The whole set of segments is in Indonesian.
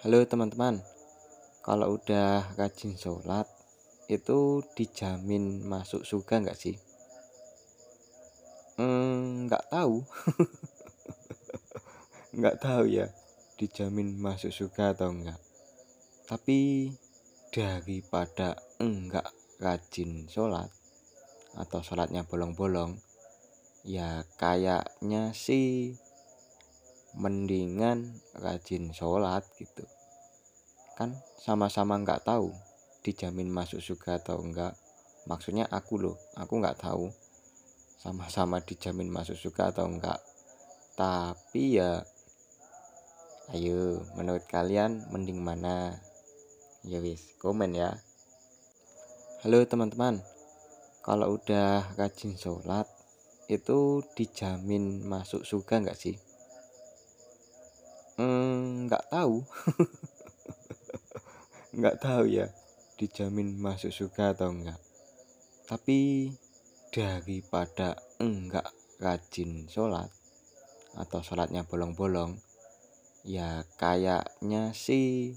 Halo teman-teman, kalau udah rajin sholat itu dijamin masuk surga nggak sih? Hmm, nggak hmm, tahu, nggak tahu ya, dijamin masuk surga atau enggak. Tapi daripada enggak rajin sholat atau sholatnya bolong-bolong, ya kayaknya sih mendingan rajin sholat gitu kan sama-sama nggak tahu dijamin masuk surga atau enggak maksudnya aku loh aku nggak tahu sama-sama dijamin masuk surga atau enggak tapi ya ayo menurut kalian mending mana ya wis komen ya halo teman-teman kalau udah rajin sholat itu dijamin masuk surga enggak sih tahu nggak tahu ya dijamin masuk surga atau enggak tapi daripada enggak rajin sholat atau sholatnya bolong-bolong ya kayaknya sih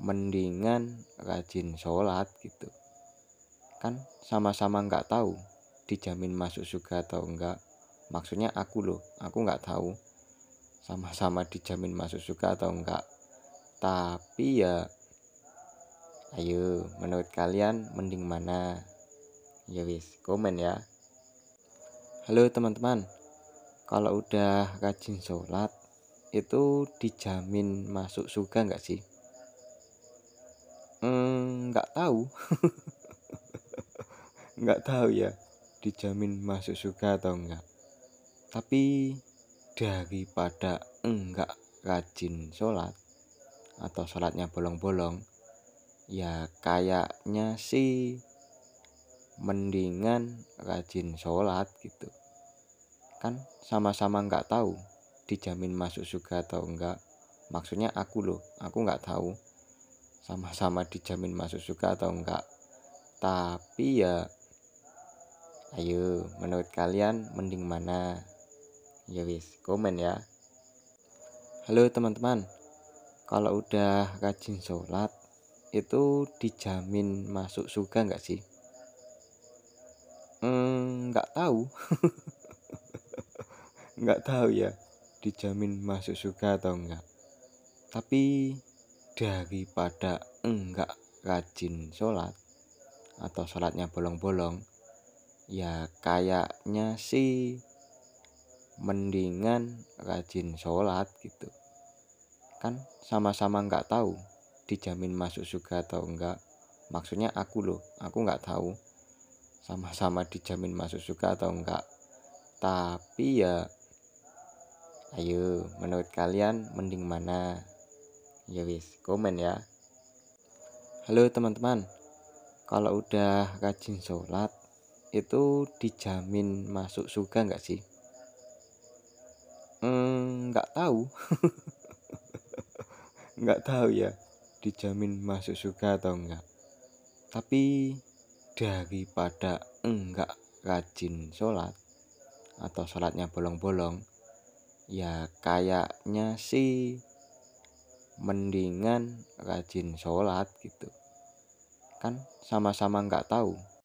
mendingan rajin sholat gitu kan sama-sama nggak tahu dijamin masuk surga atau enggak maksudnya aku loh aku nggak tahu sama-sama dijamin masuk suka atau enggak tapi ya ayo menurut kalian mending mana ya wis komen ya halo teman-teman kalau udah rajin sholat itu dijamin masuk suka enggak sih hmm, enggak nggak tahu nggak tahu ya dijamin masuk suka atau enggak tapi daripada enggak rajin sholat atau sholatnya bolong-bolong ya kayaknya sih mendingan rajin sholat gitu kan sama-sama nggak tahu dijamin masuk surga atau enggak maksudnya aku loh aku nggak tahu sama-sama dijamin masuk surga atau enggak tapi ya ayo menurut kalian mending mana ya wis komen ya halo teman-teman kalau udah rajin sholat itu dijamin masuk surga nggak sih hmm, nggak hmm, tahu nggak tahu ya dijamin masuk surga atau enggak tapi daripada enggak rajin sholat atau sholatnya bolong-bolong ya kayaknya sih mendingan rajin sholat gitu kan sama-sama nggak tahu dijamin masuk surga atau enggak maksudnya aku loh aku nggak tahu sama-sama dijamin masuk surga atau enggak tapi ya ayo menurut kalian mending mana ya wis komen ya halo teman-teman kalau udah rajin sholat itu dijamin masuk surga nggak sih tahu nggak tahu ya dijamin masuk surga atau enggak tapi daripada enggak rajin sholat atau sholatnya bolong-bolong ya kayaknya sih mendingan rajin sholat gitu kan sama-sama nggak tahu